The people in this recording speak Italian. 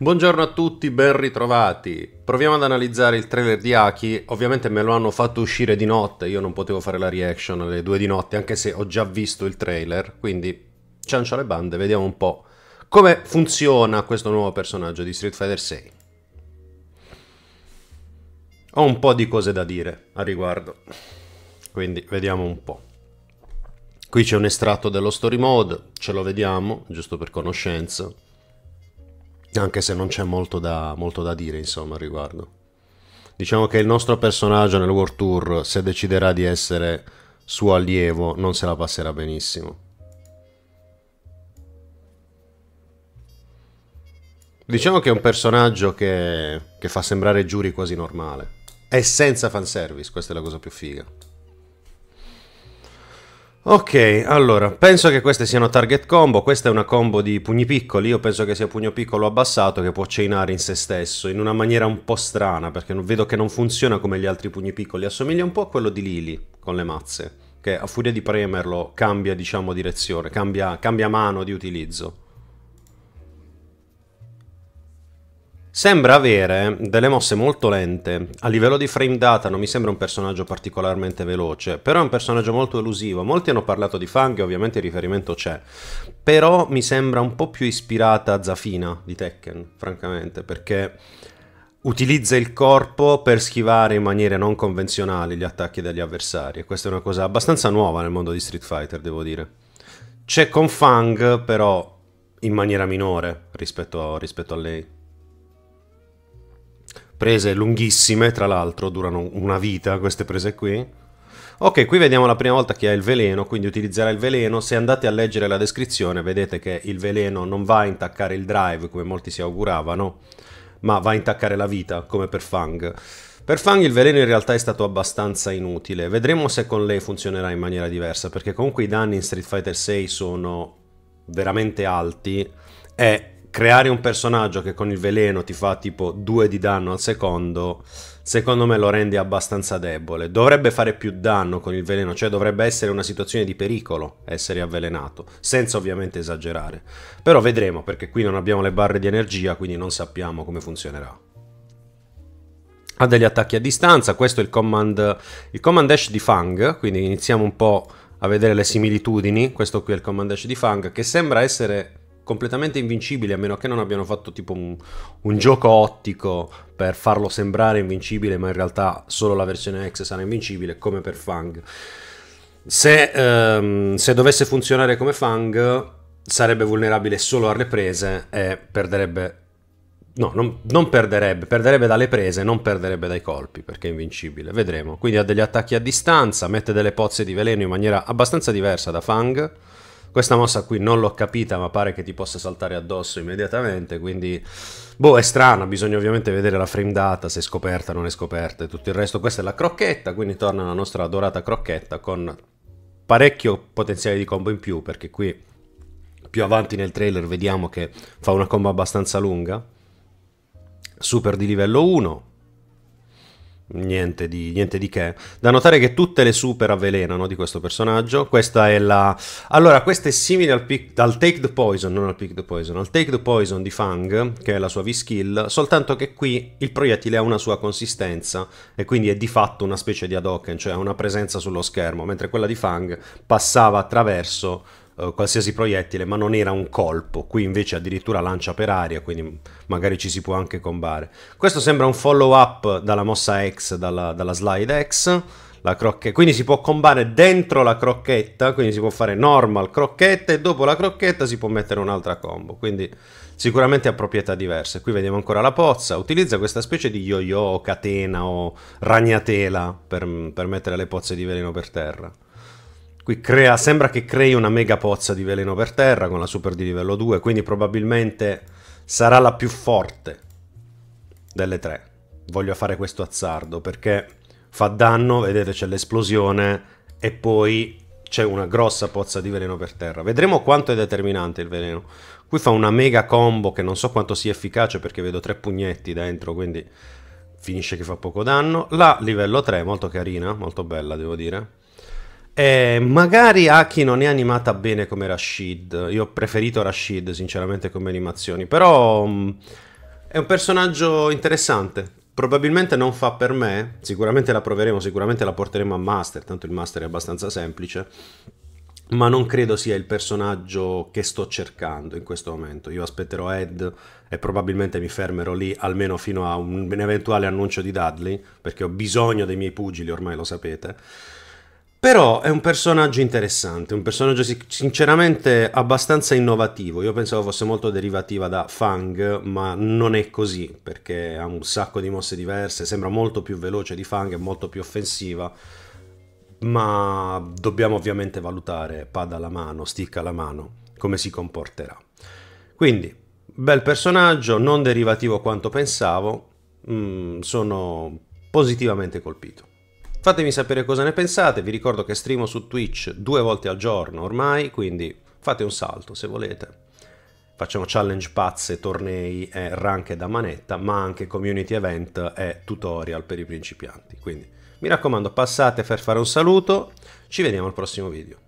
Buongiorno a tutti, ben ritrovati. Proviamo ad analizzare il trailer di Aki. Ovviamente me lo hanno fatto uscire di notte, io non potevo fare la reaction alle due di notte, anche se ho già visto il trailer. Quindi, ciancio le bande, vediamo un po' come funziona questo nuovo personaggio di Street Fighter 6. Ho un po' di cose da dire a riguardo, quindi vediamo un po'. Qui c'è un estratto dello story mode, ce lo vediamo, giusto per conoscenza anche se non c'è molto da, molto da dire insomma al riguardo. Diciamo che il nostro personaggio nel World Tour, se deciderà di essere suo allievo, non se la passerà benissimo. Diciamo che è un personaggio che, che fa sembrare Giuri quasi normale. è senza fanservice, questa è la cosa più figa. Ok, allora, penso che queste siano target combo, questa è una combo di pugni piccoli, io penso che sia pugno piccolo abbassato che può chainare in se stesso, in una maniera un po' strana, perché vedo che non funziona come gli altri pugni piccoli, assomiglia un po' a quello di Lily, con le mazze, che a furia di premerlo cambia, diciamo, direzione, cambia, cambia mano di utilizzo. Sembra avere delle mosse molto lente, a livello di frame data non mi sembra un personaggio particolarmente veloce, però è un personaggio molto elusivo, molti hanno parlato di Fang e ovviamente il riferimento c'è, però mi sembra un po' più ispirata a Zafina di Tekken, francamente, perché utilizza il corpo per schivare in maniere non convenzionali gli attacchi degli avversari e questa è una cosa abbastanza nuova nel mondo di Street Fighter, devo dire. C'è con Fang, però in maniera minore rispetto a, rispetto a lei prese lunghissime, tra l'altro durano una vita queste prese qui. Ok, qui vediamo la prima volta che ha il veleno, quindi utilizzerà il veleno. Se andate a leggere la descrizione vedete che il veleno non va a intaccare il drive come molti si auguravano, ma va a intaccare la vita, come per Fang. Per Fang il veleno in realtà è stato abbastanza inutile, vedremo se con lei funzionerà in maniera diversa, perché comunque i danni in Street Fighter 6 sono veramente alti e creare un personaggio che con il veleno ti fa tipo 2 di danno al secondo, secondo me lo rende abbastanza debole. Dovrebbe fare più danno con il veleno, cioè dovrebbe essere una situazione di pericolo essere avvelenato, senza ovviamente esagerare. Però vedremo, perché qui non abbiamo le barre di energia, quindi non sappiamo come funzionerà. Ha degli attacchi a distanza, questo è il command, il command dash di Fang, quindi iniziamo un po' a vedere le similitudini. Questo qui è il command dash di Fang, che sembra essere completamente invincibili, a meno che non abbiano fatto tipo un, un gioco ottico per farlo sembrare invincibile, ma in realtà solo la versione X sarà invincibile, come per Fang. Se, ehm, se, dovesse funzionare come Fang, sarebbe vulnerabile solo alle prese e perderebbe... No, non, non perderebbe, perderebbe dalle prese, non perderebbe dai colpi, perché è invincibile. Vedremo. Quindi ha degli attacchi a distanza, mette delle pozze di veleno in maniera abbastanza diversa da Fang questa mossa qui non l'ho capita, ma pare che ti possa saltare addosso immediatamente, quindi... Boh, è strana, bisogna ovviamente vedere la frame data, se è scoperta non è scoperta e tutto il resto. Questa è la crocchetta, quindi torna la nostra dorata crocchetta con parecchio potenziale di combo in più, perché qui più avanti nel trailer vediamo che fa una combo abbastanza lunga. Super di livello 1, Niente di, niente di, che. Da notare che tutte le super avvelenano di questo personaggio. Questa è la. Allora, questa è simile al, pic... al, Take the Poison, non al Pick the Poison, al Take the Poison di Fang, che è la sua V-Skill, soltanto che qui il proiettile ha una sua consistenza e quindi è di fatto una specie di Hadoken, cioè ha una presenza sullo schermo, mentre quella di Fang passava attraverso eh, qualsiasi proiettile, ma non era un colpo. Qui invece addirittura lancia per aria, quindi magari ci si può anche combare. Questo sembra un follow up dalla mossa X, dalla, dalla slide X. La crocchetta. Quindi si può combare dentro la crocchetta, quindi si può fare normal crocchetta e dopo la crocchetta si può mettere un'altra combo. Quindi sicuramente ha proprietà diverse. Qui vediamo ancora la pozza, utilizza questa specie di yo-yo, catena o ragnatela per, per mettere le pozze di veleno per terra. Qui crea, sembra che crei una mega pozza di veleno per terra con la super di livello 2, quindi probabilmente sarà la più forte delle tre. Voglio fare questo azzardo perché fa danno, vedete c'è l'esplosione e poi c'è una grossa pozza di veleno per terra. Vedremo quanto è determinante il veleno. Qui fa una mega combo che non so quanto sia efficace perché vedo tre pugnetti dentro, quindi finisce che fa poco danno. La livello 3, molto carina, molto bella devo dire. Eh, magari Aki non è animata bene come Rashid. Io ho preferito Rashid, sinceramente, come animazioni. Però mh, mm, è un personaggio interessante. Probabilmente non fa per me. Sicuramente la proveremo, sicuramente la porteremo a Master. Tanto il Master è abbastanza semplice. Ma non credo sia il personaggio che sto cercando in questo momento. Io aspetterò Ed e probabilmente mi fermerò lì almeno fino a un eventuale annuncio di Dudley, perché ho bisogno dei miei pugili, ormai lo sapete. Però è un personaggio interessante, un personaggio sinceramente abbastanza innovativo. Io pensavo fosse molto derivativa da Fang, ma non è così, perché ha un sacco di mosse diverse, sembra molto più veloce di Fang, è molto più offensiva, ma dobbiamo ovviamente valutare pada alla mano, stick alla mano, come si comporterà. Quindi, bel personaggio, non derivativo quanto pensavo, mm, sono positivamente colpito. Fatemi sapere cosa ne pensate, vi ricordo che streamo su Twitch due volte al giorno ormai, quindi fate un salto se volete. Facciamo challenge pazze, tornei e ranche da manetta, ma anche community event e tutorial per i principianti. Quindi mi raccomando passate per fare un saluto, ci vediamo al prossimo video.